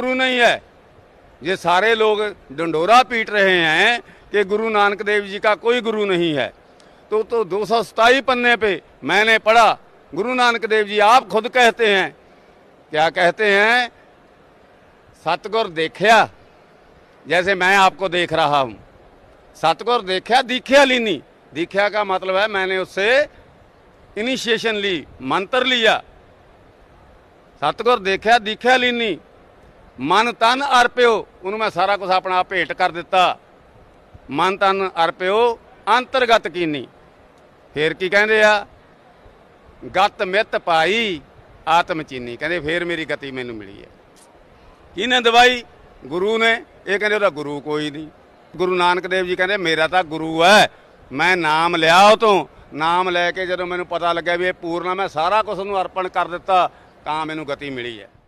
गुरु नहीं है ये सारे लोग डंडोरा पीट रहे हैं कि गुरु नानक देव जी का कोई गुरु नहीं है तो तो दो सौ पन्ने पे मैंने पढ़ा गुरु नानक देव जी आप खुद कहते हैं क्या कहते हैं सतगुर देखया जैसे मैं आपको देख रहा हूं सतगुर देखा दीख्या लीनी दीख्या का मतलब है मैंने उससे इनिशिएशन ली मंत्र लिया सतगुर देखिया दीख्या लीनी ਮਨ ਤਨ ਅਰਪਿਓ ਉਹਨੂੰ ਮੈਂ ਸਾਰਾ ਕੁਝ ਆਪਣਾ ਆਪ ਭੇਟ ਕਰ ਦਿੱਤਾ ਮਨ ਤਨ ਅਰਪਿਓ ਅੰਤਰਗਤ ਕੀਨੀ ਫੇਰ ਕੀ ਕਹਿੰਦੇ ਆ ਗਤ ਮਿਤ ਪਾਈ ਆਤਮ ਚੀਨੀ ਕਹਿੰਦੇ ਫੇਰ ਮੇਰੀ ਗਤੀ ਮੈਨੂੰ ਮਿਲੀ ਹੈ ਕਿਹਨੇ ਦਵਾਈ ਗੁਰੂ ਨੇ ਇਹ ਕਹਿੰਦੇ ਉਹਦਾ ਗੁਰੂ ਕੋਈ ਨਹੀਂ ਗੁਰੂ ਨਾਨਕ ਦੇਵ ਜੀ ਕਹਿੰਦੇ ਮੇਰਾ ਤਾਂ ਗੁਰੂ ਹੈ ਮੈਂ ਨਾਮ ਲਿਆ ਉਹ ਤੋਂ ਨਾਮ ਲੈ ਕੇ ਜਦੋਂ ਮੈਨੂੰ ਪਤਾ ਲੱਗਿਆ ਵੀ ਇਹ ਪੂਰਨਾ ਮੈਂ ਸਾਰਾ ਕੁਝ ਉਹਨੂੰ ਅਰਪਣ ਕਰ ਦਿੱਤਾ ਤਾਂ ਮੈਨੂੰ ਗਤੀ ਮਿਲੀ ਹੈ